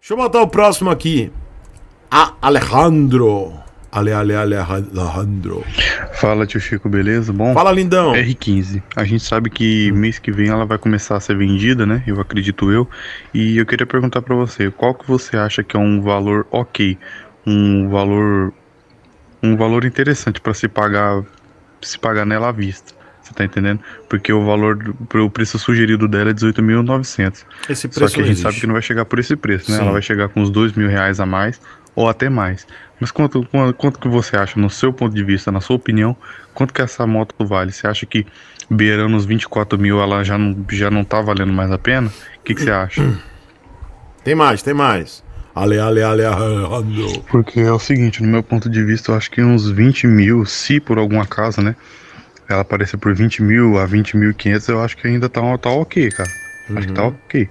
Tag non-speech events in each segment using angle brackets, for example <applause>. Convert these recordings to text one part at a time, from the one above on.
Deixa eu botar o próximo aqui. A Alejandro. Ale, ale, ale, Alejandro. Fala, tio Chico, beleza? Bom? Fala, lindão. R15. A gente sabe que mês que vem ela vai começar a ser vendida, né? Eu acredito eu. E eu queria perguntar para você, qual que você acha que é um valor ok? Um valor um valor interessante para se pagar se pagar nela à vista? Você tá entendendo? Porque o valor, o preço sugerido dela é 18.900. Esse preço Só que a gente existe. sabe que não vai chegar por esse preço, né? Sim. Ela vai chegar com uns dois mil reais a mais ou até mais. Mas quanto, quanto, quanto que você acha, no seu ponto de vista, na sua opinião, quanto que essa moto vale? Você acha que beirando os 24 mil ela já não, já não tá valendo mais a pena? O que, que você acha? <clears throat> Tem mais, tem mais. Ale, ale, ale, Porque é o seguinte, no meu ponto de vista, eu acho que uns 20 mil, se por algum acaso, né? ela aparecer por 20 mil a 20.500, eu acho que ainda tá, tá ok, cara. Uhum. Acho que tá uhum. ok.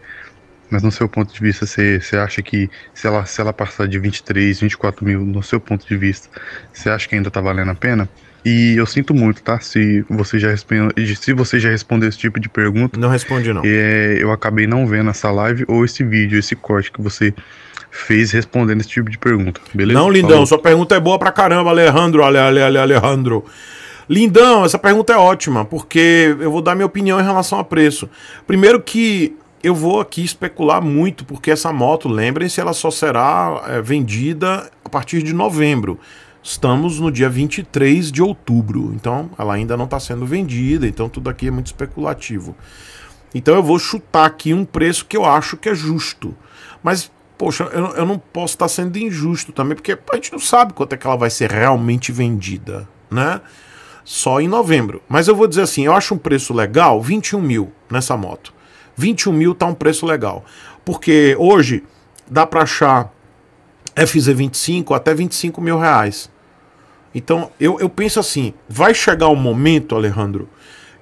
Mas no seu ponto de vista, você, você acha que se ela, se ela passar de 23, 24 mil, no seu ponto de vista, você acha que ainda tá valendo a pena? E eu sinto muito, tá? Se você já, se você já respondeu esse tipo de pergunta. Não responde, não. É, eu acabei não vendo essa live ou esse vídeo, esse corte que você fez respondendo esse tipo de pergunta, beleza? Não, lindão, Falou. sua pergunta é boa pra caramba, Alejandro, Ale, Ale, Ale, Alejandro. Lindão, essa pergunta é ótima, porque eu vou dar minha opinião em relação a preço. Primeiro que eu vou aqui especular muito, porque essa moto, lembrem-se, ela só será é, vendida a partir de novembro. Estamos no dia 23 de outubro, então ela ainda não está sendo vendida, então tudo aqui é muito especulativo. Então eu vou chutar aqui um preço que eu acho que é justo. Mas, poxa, eu, eu não posso estar tá sendo injusto também, porque a gente não sabe quanto é que ela vai ser realmente vendida, né? só em novembro. Mas eu vou dizer assim, eu acho um preço legal, 21 mil nessa moto. 21 mil tá um preço legal. Porque hoje dá para achar FZ25 até 25 mil reais. Então eu, eu penso assim, vai chegar o um momento, Alejandro,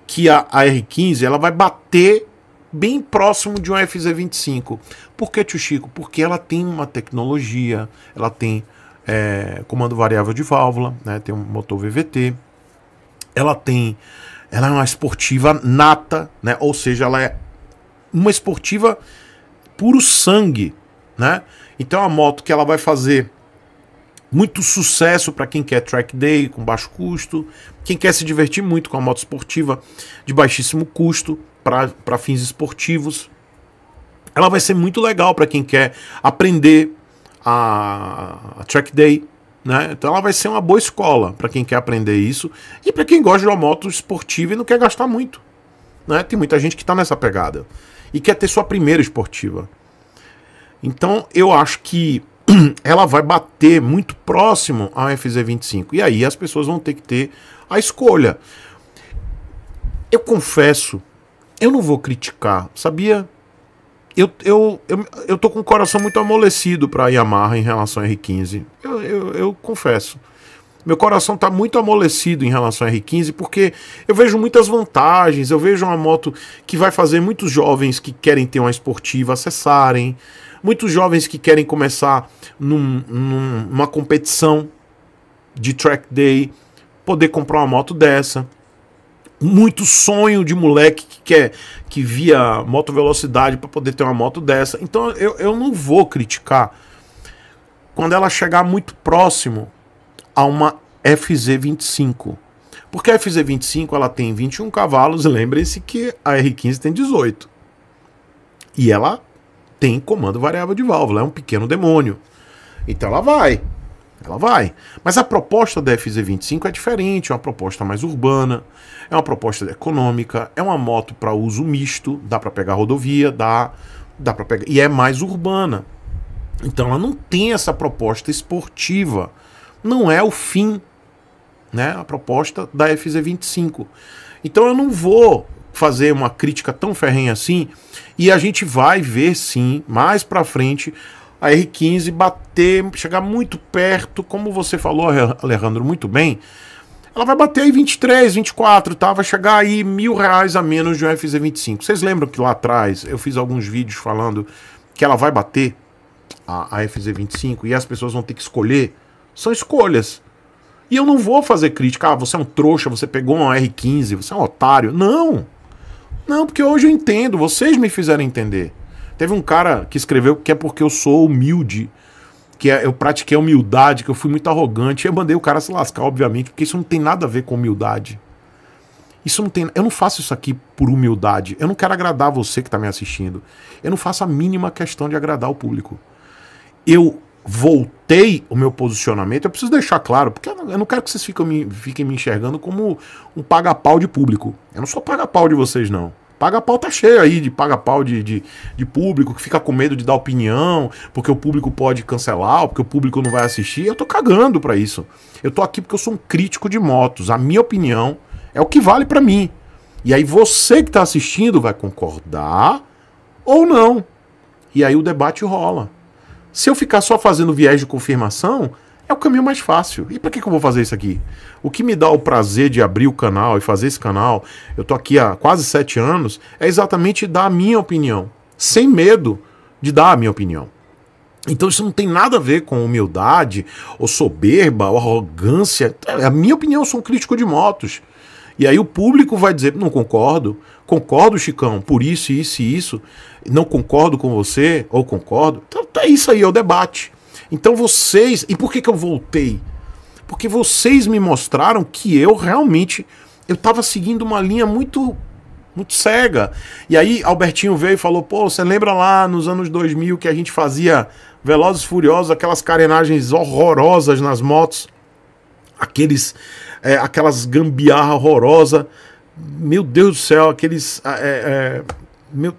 que a, a R15 ela vai bater bem próximo de um FZ25. Por que, tio Chico? Porque ela tem uma tecnologia, ela tem é, comando variável de válvula, né, tem um motor VVT, ela tem. Ela é uma esportiva nata, né? Ou seja, ela é uma esportiva puro sangue, né? Então é uma moto que ela vai fazer muito sucesso para quem quer track day com baixo custo, quem quer se divertir muito com a moto esportiva de baixíssimo custo para fins esportivos. Ela vai ser muito legal para quem quer aprender a, a track day, né? Então ela vai ser uma boa escola para quem quer aprender isso e para quem gosta de uma moto esportiva e não quer gastar muito. Né? Tem muita gente que está nessa pegada e quer ter sua primeira esportiva. Então eu acho que <clears throat> ela vai bater muito próximo ao FZ25 e aí as pessoas vão ter que ter a escolha. Eu confesso, eu não vou criticar, sabia? eu, eu, eu, eu tô com o coração muito amolecido para Yamaha em relação a R15. Eu, eu, eu, confesso. Meu coração tá muito amolecido em relação a R15 porque eu vejo muitas vantagens. Eu vejo uma moto que vai fazer muitos jovens que querem ter uma esportiva acessarem, muitos jovens que querem começar num, num, numa competição de track day poder comprar uma moto dessa muito sonho de moleque que quer que via moto velocidade para poder ter uma moto dessa. Então eu, eu não vou criticar quando ela chegar muito próximo a uma FZ25. Porque a FZ25 ela tem 21 cavalos, <laughs> lembrem-se que a R15 tem 18. E ela tem comando variável de válvula, é um pequeno demônio. Então ela vai. Ela vai. Mas a proposta da FZ25 é diferente, é uma proposta mais urbana, é uma proposta econômica, é uma moto para uso misto, dá para pegar rodovia, dá, dá para pegar e é mais urbana. Então ela não tem essa proposta esportiva. Não é o fim, né? A proposta da FZ25. Então eu não vou fazer uma crítica tão ferrenha assim, e a gente vai ver sim, mais para frente, a R15 bater, chegar muito perto, como você falou, Alejandro, muito bem, ela vai bater aí 23, 24, tá? Vai chegar aí mil reais a menos de um FZ25. Vocês lembram que lá atrás eu fiz alguns vídeos falando que ela vai bater a, a FZ25 e as pessoas vão ter que escolher? São escolhas. E eu não vou fazer crítica, ah, você é um trouxa, você pegou uma R15, você é um otário. Não! Não, porque hoje eu entendo, vocês me fizeram entender. Teve um cara que escreveu que é porque eu sou humilde, que é, eu pratiquei a humildade, que eu fui muito arrogante. Eu mandei o cara se lascar, obviamente, porque isso não tem nada a ver com humildade. Isso não tem, eu não faço isso aqui por humildade. Eu não quero agradar você que está me assistindo. Eu não faço a mínima questão de agradar o público. Eu voltei o meu posicionamento, eu preciso deixar claro, porque eu não quero que vocês fiquem me, fiquem me enxergando como um paga-pau de público. Eu não sou paga-pau de vocês, não. Paga-pau tá cheio aí de paga-pau de, de, de, público que fica com medo de dar opinião, porque o público pode cancelar, porque o público não vai assistir. Eu tô cagando para isso. Eu tô aqui porque eu sou um crítico de motos. A minha opinião é o que vale para mim. E aí você que tá assistindo vai concordar ou não. E aí o debate rola. Se eu ficar só fazendo viés de confirmação, é o caminho mais fácil. E para que, que eu vou fazer isso aqui? O que me dá o prazer de abrir o canal e fazer esse canal, eu tô aqui há quase sete anos, é exatamente dar a minha opinião, sem medo de dar a minha opinião. Então isso não tem nada a ver com humildade, ou soberba, ou arrogância. É, a minha opinião, eu sou um crítico de motos. E aí o público vai dizer: não concordo, concordo, Chicão, por isso, isso e isso, não concordo com você, ou concordo. Então, tá isso aí, é o debate. Então vocês. E por que, que eu voltei? Porque vocês me mostraram que eu realmente. Eu estava seguindo uma linha muito. Muito cega. E aí, Albertinho veio e falou: pô, você lembra lá nos anos 2000 que a gente fazia Velozes Furiosos, aquelas carenagens horrorosas nas motos, aqueles, é, aquelas gambiarra horrorosa. Meu Deus do céu, aqueles. É, é, é meu,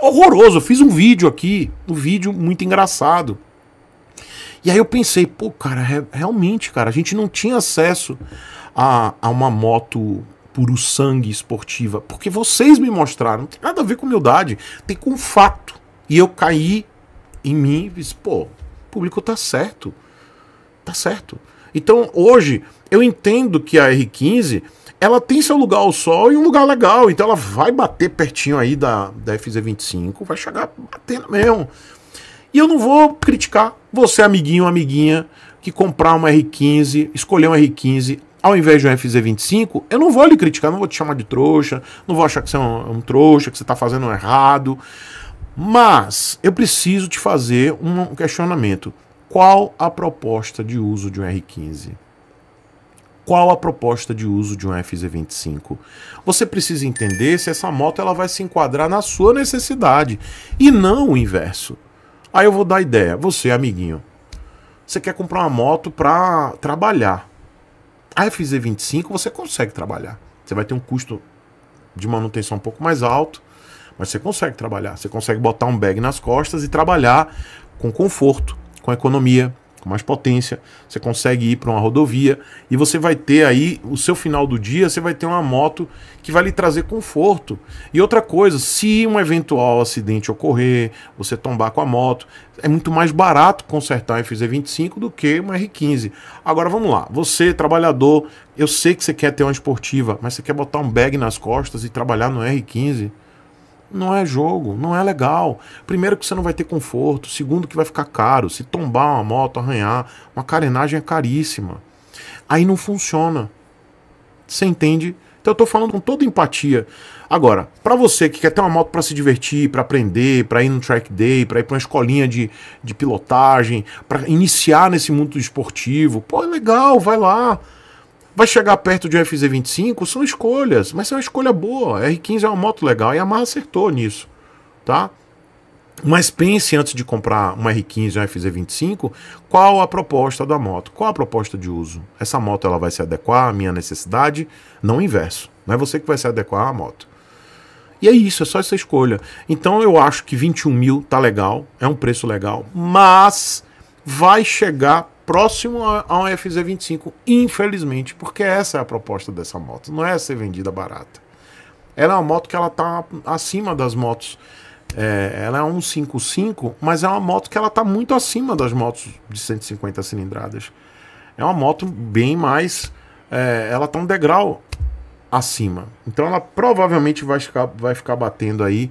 horroroso. Eu fiz um vídeo aqui, um vídeo muito engraçado. E aí eu pensei, pô, cara, re realmente, cara, a gente não tinha acesso a, a uma moto puro sangue esportiva, porque vocês me mostraram, não tem nada a ver com humildade, tem com fato. E eu caí em mim e disse, pô, o público tá certo. Tá certo. Então, hoje, eu entendo que a R15, ela tem seu lugar ao sol e um lugar legal. Então, ela vai bater pertinho aí da, da FZ25, vai chegar batendo mesmo. E eu não vou criticar você, amiguinho, amiguinha, que comprar uma R15, escolher uma R15 ao invés de um FZ25, eu não vou lhe criticar, não vou te chamar de trouxa, não vou achar que você é um, um trouxa, que você está fazendo errado. Mas eu preciso te fazer um questionamento. Qual a proposta de uso de um R15? Qual a proposta de uso de um FZ25? Você precisa entender se essa moto ela vai se enquadrar na sua necessidade e não o inverso. Aí eu vou dar ideia. Você, amiguinho, você quer comprar uma moto para trabalhar. A FZ25 você consegue trabalhar. Você vai ter um custo de manutenção um pouco mais alto, mas você consegue trabalhar. Você consegue botar um bag nas costas e trabalhar com conforto, com economia, com mais potência, você consegue ir para uma rodovia e você vai ter aí o seu final do dia, você vai ter uma moto que vai lhe trazer conforto. E outra coisa, se um eventual acidente ocorrer, você tombar com a moto, é muito mais barato consertar um FZ25 do que uma R15. Agora vamos lá, você trabalhador, eu sei que você quer ter uma esportiva, mas você quer botar um bag nas costas e trabalhar no R15? não é jogo, não é legal. Primeiro que você não vai ter conforto, segundo que vai ficar caro, se tombar uma moto, arranhar, uma carenagem é caríssima. Aí não funciona. Você entende? Então eu tô falando com toda empatia. Agora, para você que quer ter uma moto para se divertir, para aprender, para ir no track day, para ir para uma escolinha de, de pilotagem, para iniciar nesse mundo esportivo, pô, é legal, vai lá. Vai chegar perto de um FZ25? São escolhas, mas é uma escolha boa. R15 é uma moto legal e a Yamaha acertou nisso, tá? Mas pense antes de comprar uma R15 ou uma FZ25, qual a proposta da moto? Qual a proposta de uso? Essa moto ela vai se adequar à minha necessidade? Não o inverso. Não é você que vai se adequar à moto. E é isso, é só essa escolha. Então eu acho que 21 mil tá legal, é um preço legal, mas vai chegar próximo a um FZ25, infelizmente, porque essa é a proposta dessa moto, não é ser vendida barata. Ela é uma moto que ela tá acima das motos. É, ela é um 55, mas é uma moto que ela tá muito acima das motos de 150 cilindradas. É uma moto bem mais. É, ela tá um degrau acima. Então ela provavelmente vai ficar, vai ficar batendo aí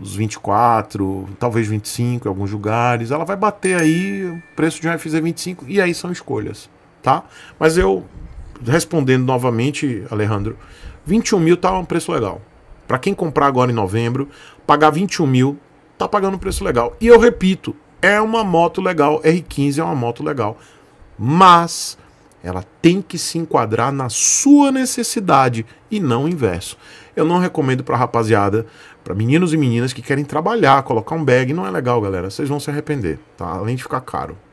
os 24, talvez 25 em alguns lugares. Ela vai bater aí o preço de um FZ 25 e aí são escolhas, tá? Mas eu respondendo novamente, Alejandro, 21 mil tá um preço legal. Para quem comprar agora em novembro, pagar 21 mil tá pagando um preço legal. E eu repito, é uma moto legal, R15 é uma moto legal, mas ela tem que se enquadrar na sua necessidade e não o inverso. Eu não recomendo para rapaziada para meninos e meninas que querem trabalhar, colocar um bag, não é legal, galera. Vocês vão se arrepender, tá? Além de ficar caro.